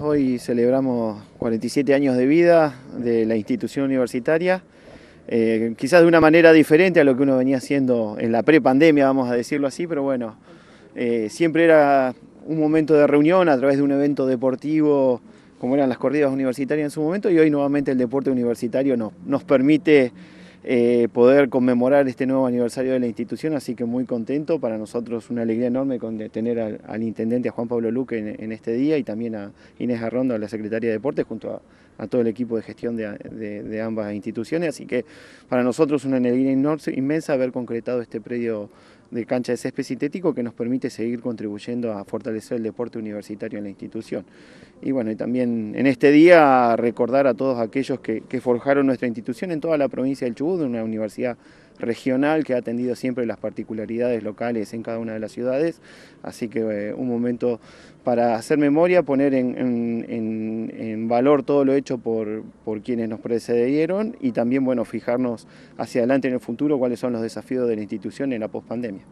Hoy celebramos 47 años de vida de la institución universitaria, eh, quizás de una manera diferente a lo que uno venía haciendo en la prepandemia, vamos a decirlo así, pero bueno, eh, siempre era un momento de reunión a través de un evento deportivo, como eran las corridas universitarias en su momento, y hoy nuevamente el deporte universitario nos permite eh, poder conmemorar este nuevo aniversario de la institución, así que muy contento, para nosotros una alegría enorme con tener al, intendente, Juan Pablo Luque en, este día y también a Inés Arrondo, a la secretaria de Deportes, junto a, todo el equipo de gestión de, ambas instituciones, así que para nosotros una alegría inmensa haber concretado este predio de cancha de césped sintético que nos permite seguir contribuyendo a fortalecer el deporte universitario en la institución. Y bueno, y también en este día recordar a todos aquellos que, forjaron nuestra institución en toda la provincia del Chubut, una universidad regional que ha atendido siempre las particularidades locales en cada una de las ciudades. Así que eh, un momento para hacer memoria, poner en valor todo lo hecho por, por quienes nos precedieron y también, bueno, fijarnos hacia adelante en el futuro cuáles son los desafíos de la institución en la pospandemia.